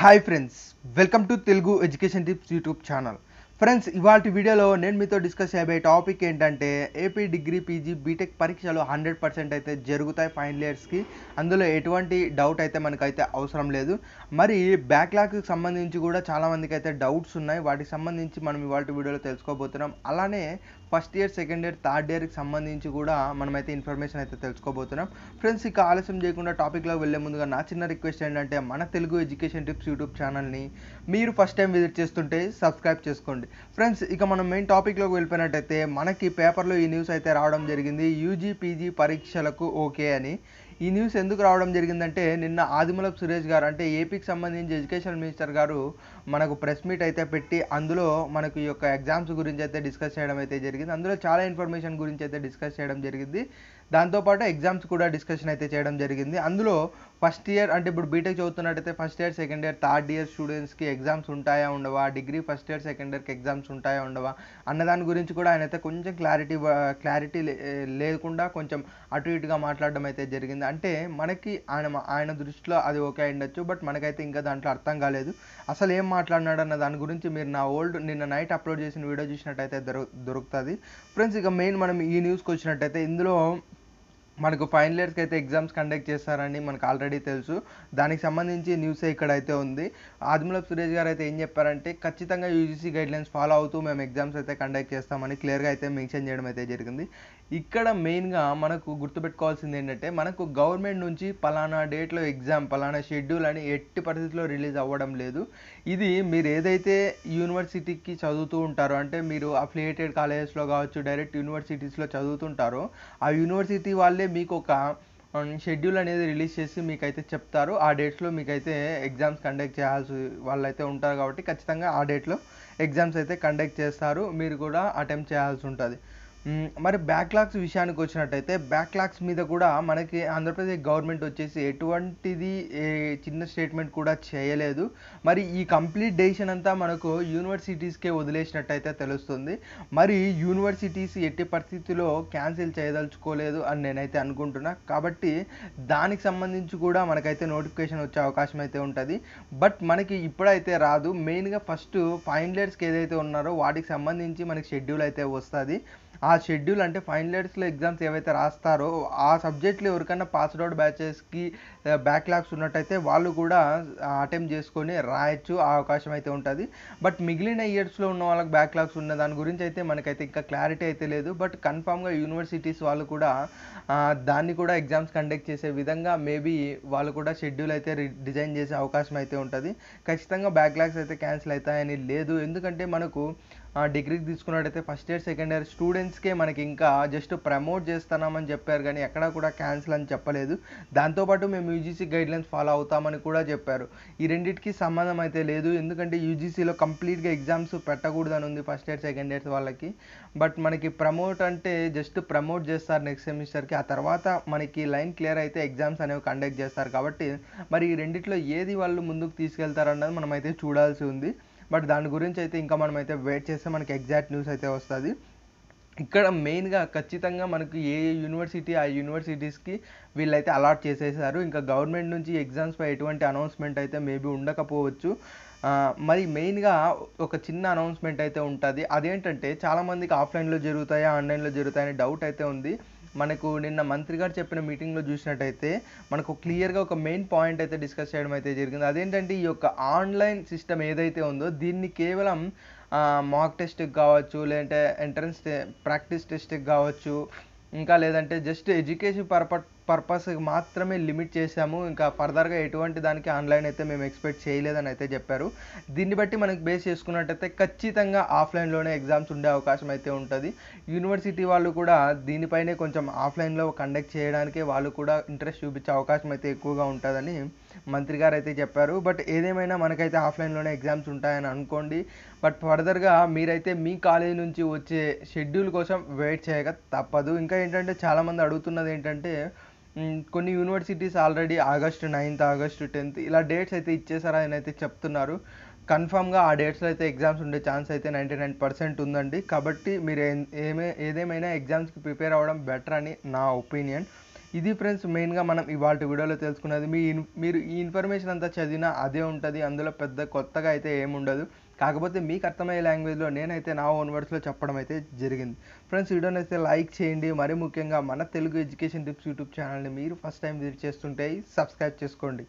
hi friends welcome to Telugu education tips YouTube channel friends ఇవాళ వీడియోలో నేను మీతో డిస్కస్ చేయబోయే టాపిక్ ఏంటంటే ఏపీ డిగ్రీ పీజీ బీటెక్ పరీక్షలు హండ్రెడ్ పర్సెంట్ అయితే జరుగుతాయి ఫైనల్ ఇయర్స్కి అందులో ఎటువంటి డౌట్ అయితే మనకైతే అవసరం లేదు మరి బ్యాక్లాగ్కి సంబంధించి కూడా చాలామందికి అయితే డౌట్స్ ఉన్నాయి వాటికి సంబంధించి మనం ఇవాళ వీడియోలో తెలుసుకోబోతున్నాం అలానే first year second year third ఇయర్కి సంబంధించి కూడా మనమైతే ఇన్ఫర్మేషన్ అయితే తెలుసుకోబోతున్నాం ఫ్రెండ్స్ ఇక ఆలస్యం చేయకుండా టాపిక్లో వెళ్ళే ముందుగా నా చిన్న రిక్వెస్ట్ ఏంటంటే మన తెలుగు ఎడ్యుకేషన్ టిప్స్ యూట్యూబ్ ఛానల్ని మీరు ఫస్ట్ టైం విజిట్ చేస్తుంటే సబ్స్క్రైబ్ చేసుకోండి ఉంటుంది ఫ్రెండ్స్ ఇక మనం మెయిన్ టాపిక్లోకి వెళ్ళిపోయినట్టయితే మనకి పేపర్లో ఈ న్యూస్ అయితే రావడం జరిగింది యూజీ పీజీ పరీక్షలకు ఓకే అని ఈ న్యూస్ ఎందుకు రావడం జరిగిందంటే నిన్న ఆదిమూలపు సురేష్ గారు అంటే ఏపీకి సంబంధించి ఎడ్యుకేషన్ మినిస్టర్ గారు మనకు ప్రెస్ మీట్ అయితే పెట్టి అందులో మనకు ఈ యొక్క ఎగ్జామ్స్ గురించి అయితే డిస్కస్ చేయడం అయితే జరిగింది అందులో చాలా ఇన్ఫర్మేషన్ గురించి అయితే డిస్కస్ చేయడం జరిగింది దాంతోపాటు ఎగ్జామ్స్ కూడా డిస్కషన్ అయితే చేయడం జరిగింది అందులో ఫస్ట్ ఇయర్ అంటే ఇప్పుడు బీటెక్ చదువుతున్నట్టయితే first year second year third year స్టూడెంట్స్కి ఎగ్జామ్స్ ఉంటాయా ఉండవా డిగ్రీ ఫస్ట్ ఇయర్ సెకండ్ ఇయర్కి ఎగ్జామ్స్ ఉంటాయా ఉండవా అన్నదాని గురించి కూడా ఆయన అయితే కొంచెం క్లారిటీ క్లారిటీ లేకుండా కొంచెం అటు ఇటుగా మాట్లాడడం అయితే జరిగింది అంటే మనకి ఆయన ఆయన దృష్టిలో అది ఓకే అయ్యుండొచ్చు బట్ మనకైతే ఇంకా దాంట్లో అర్థం కాలేదు అసలు ఏం మాట్లాడినాడు అన్న దాని గురించి మీరు నా ఓల్డ్ నిన్న నైట్ అప్లోడ్ చేసిన వీడియో చూసినట్టయితే దొరుకుతుంది ఫ్రెండ్స్ ఇక మెయిన్ మనం ఈ న్యూస్కి వచ్చినట్టయితే ఇందులో మనకు ఫైనల్ ఇయర్స్కి అయితే ఎగ్జామ్స్ కండక్ట్ చేస్తారని మనకు ఆల్రెడీ తెలుసు దానికి సంబంధించి న్యూస్ ఇక్కడ అయితే ఉంది ఆదిమూలపు సురేష్ గారు అయితే ఏం చెప్పారంటే ఖచ్చితంగా యూజీసీ గైడ్లైన్స్ ఫాలో అవుతూ మేము ఎగ్జామ్స్ అయితే కండక్ట్ చేస్తామని క్లియర్గా అయితే మెన్షన్ చేయడం అయితే జరిగింది ఇక్కడ మెయిన్గా మనకు గుర్తుపెట్టుకోవాల్సింది ఏంటంటే మనకు గవర్నమెంట్ నుంచి పలానా డేట్లో ఎగ్జామ్ పలానా షెడ్యూల్ అని ఎట్టి పరిస్థితిలో రిలీజ్ అవ్వడం లేదు ఇది మీరు ఏదైతే యూనివర్సిటీకి చదువుతూ ఉంటారో అంటే మీరు అఫిలియేటెడ్ కాలేజెస్లో కావచ్చు డైరెక్ట్ యూనివర్సిటీస్లో చదువుతుంటారో ఆ యూనివర్సిటీ వాళ్ళే మీకు ఒక షెడ్యూల్ అనేది రిలీజ్ చేసి మీకైతే చెప్తారు ఆ డేట్స్లో మీకైతే ఎగ్జామ్స్ కండక్ట్ చేయాల్సి వాళ్ళు అయితే ఉంటారు కాబట్టి ఖచ్చితంగా ఆ డేట్లో ఎగ్జామ్స్ అయితే కండక్ట్ చేస్తారు మీరు కూడా అటెంప్ట్ చేయాల్సి ఉంటుంది మరి బ్యాక్లాగ్స్ విషయానికి వచ్చినట్టయితే బ్యాక్లాగ్స్ మీద కూడా మనకి ఆంధ్రప్రదేశ్ గవర్నమెంట్ వచ్చేసి ఎటువంటిది చిన్న స్టేట్మెంట్ కూడా చేయలేదు మరి ఈ కంప్లీట్ డెసిషన్ అంతా మనకు యూనివర్సిటీస్కే వదిలేసినట్టయితే తెలుస్తుంది మరి యూనివర్సిటీస్ ఎట్టి పరిస్థితుల్లో క్యాన్సిల్ చేయదలుచుకోలేదు అని నేనైతే అనుకుంటున్నా కాబట్టి దానికి సంబంధించి కూడా మనకైతే నోటిఫికేషన్ వచ్చే అవకాశం అయితే ఉంటుంది బట్ మనకి ఇప్పుడైతే రాదు మెయిన్గా ఫస్ట్ ఫైనల్ ఇయర్స్కి ఏదైతే ఉన్నారో వాటికి సంబంధించి మనకి షెడ్యూల్ అయితే వస్తుంది ఆ షెడ్యూల్ అంటే ఫైనల్ ఇయర్స్లో ఎగ్జామ్స్ ఏవైతే రాస్తారో ఆ సబ్జెక్టులు ఎవరికైనా పాస్డ్ అవుట్ బ్యాచెస్కి బ్యాక్లాగ్స్ ఉన్నట్టయితే వాళ్ళు కూడా అటెంప్ట్ చేసుకొని రాయొచ్చు ఆ అవకాశం అయితే ఉంటుంది బట్ మిగిలిన ఇయర్స్లో ఉన్న వాళ్ళకి బ్యాక్లాగ్స్ ఉన్న దాని గురించి అయితే మనకైతే ఇంకా క్లారిటీ అయితే లేదు బట్ కన్ఫామ్గా యూనివర్సిటీస్ వాళ్ళు కూడా దాన్ని కూడా ఎగ్జామ్స్ కండక్ట్ చేసే విధంగా మేబీ వాళ్ళు కూడా షెడ్యూల్ అయితే డిజైన్ చేసే అవకాశం అయితే ఉంటుంది ఖచ్చితంగా బ్యాక్లాగ్స్ అయితే క్యాన్సిల్ అవుతాయని లేదు ఎందుకంటే మనకు డిగ్రీ తీసుకున్నట్టయితే ఫస్ట్ ఇయర్ సెకండ్ ఇయర్ స్టూడెంట్స్కే మనకి ఇంకా జస్ట్ ప్రమోట్ చేస్తున్నామని చెప్పారు కానీ ఎక్కడా కూడా క్యాన్సిల్ అని చెప్పలేదు దాంతోపాటు మేము యూజీసీ గైడ్లైన్స్ ఫాలో అవుతామని కూడా చెప్పారు ఈ రెండింటికి సంబంధం అయితే లేదు ఎందుకంటే యూజీసీలో కంప్లీట్గా ఎగ్జామ్స్ పెట్టకూడదని ఉంది ఫస్ట్ ఇయర్ సెకండ్ ఇయర్స్ వాళ్ళకి బట్ మనకి ప్రమోట్ అంటే జస్ట్ ప్రమోట్ చేస్తారు నెక్స్ట్ సెమిస్టర్కి ఆ తర్వాత మనకి లైన్ క్లియర్ అయితే ఎగ్జామ్స్ అనేవి కండక్ట్ చేస్తారు కాబట్టి మరి ఈ రెండిట్లో ఏది వాళ్ళు ముందుకు తీసుకెళ్తారన్నది మనమైతే చూడాల్సి ఉంది బట్ దాని గురించి అయితే ఇంకా మనం అయితే వెయిట్ చేస్తే మనకి ఎగ్జాక్ట్ న్యూస్ అయితే వస్తుంది ఇక్కడ మెయిన్గా ఖచ్చితంగా మనకు ఏ యూనివర్సిటీ ఆ యూనివర్సిటీస్కి వీళ్ళైతే అలాట్ చేసేసారు ఇంకా గవర్నమెంట్ నుంచి ఎగ్జామ్స్పై ఎటువంటి అనౌన్స్మెంట్ అయితే మేబీ ఉండకపోవచ్చు మరి మెయిన్గా ఒక చిన్న అనౌన్స్మెంట్ అయితే ఉంటుంది అదేంటంటే చాలామందికి ఆఫ్లైన్లో జరుగుతాయా ఆన్లైన్లో జరుగుతాయని డౌట్ అయితే ఉంది మనకు నిన్న మంత్రి గారు చెప్పిన మీటింగ్లో చూసినట్టయితే మనకు క్లియర్గా ఒక మెయిన్ పాయింట్ అయితే డిస్కస్ చేయడం అయితే జరిగింది అదేంటంటే ఈ యొక్క ఆన్లైన్ సిస్టమ్ ఏదైతే ఉందో దీన్ని కేవలం మాక్ టెస్ట్కి కావచ్చు లేదంటే ఎంట్రన్స్ ప్రాక్టీస్ టెస్ట్కి కావచ్చు ఇంకా లేదంటే జస్ట్ ఎడ్యుకేషన్ పర్పస్ పర్పస్ మాత్రమే లిమిట్ చేసాము ఇంకా ఫర్దర్గా ఎటువంటి దానికి ఆన్లైన్ అయితే మేము ఎక్స్పెక్ట్ చేయలేదని అయితే చెప్పారు దీన్ని బట్టి మనకు బేస్ చేసుకున్నట్టయితే ఖచ్చితంగా ఆఫ్లైన్లోనే ఎగ్జామ్స్ ఉండే అవకాశం అయితే ఉంటుంది యూనివర్సిటీ వాళ్ళు కూడా దీనిపైనే కొంచెం ఆఫ్లైన్లో కండక్ట్ చేయడానికి వాళ్ళు కూడా ఇంట్రెస్ట్ చూపించే అవకాశం అయితే ఎక్కువగా ఉంటుందని మంత్రి గారు అయితే చెప్పారు బట్ ఏదేమైనా మనకైతే ఆఫ్లైన్లోనే ఎగ్జామ్స్ ఉంటాయని అనుకోండి బట్ ఫర్దర్గా మీరైతే మీ కాలేజ్ నుంచి వచ్చే షెడ్యూల్ కోసం వెయిట్ చేయక తప్పదు ఇంకా ఏంటంటే చాలామంది అడుగుతున్నది ఏంటంటే కొన్ని universities already August ninth August tenth ఇలా డేట్స్ అయితే అని అయితే చెప్తున్నారు కన్ఫామ్గా ఆ డేట్స్లో అయితే ఎగ్జామ్స్ ఉండే ఛాన్స్ అయితే నైంటీ నైన్ పర్సెంట్ ఉందండి కాబట్టి మీరు ఏమే ఏదేమైనా ఎగ్జామ్స్కి ప్రిపేర్ అవ్వడం బెటర్ అని నా ఒపీనియన్ ఇది ఫ్రెండ్స్ మెయిన్గా మనం ఇవాళ వీడియోలో తెలుసుకున్నది మీ మీరు ఈ ఇన్ఫర్మేషన్ అంతా చదివినా అదే ఉంటుంది అందులో పెద్ద కొత్తగా అయితే ఏముండదు కాకపోతే మీకు అర్థమయ్యే లాంగ్వేజ్లో నేనైతే నా ఓన్ వర్డ్స్లో చెప్పడం అయితే జరిగింది ఫ్రెండ్స్ వీడియోని అయితే లైక్ చేయండి మరీ ముఖ్యంగా మన తెలుగు ఎడ్యుకేషన్ టిప్స్ యూట్యూబ్ ఛానల్ని మీరు ఫస్ట్ టైం విజిట్ చేస్తుంటే సబ్స్క్రైబ్ చేసుకోండి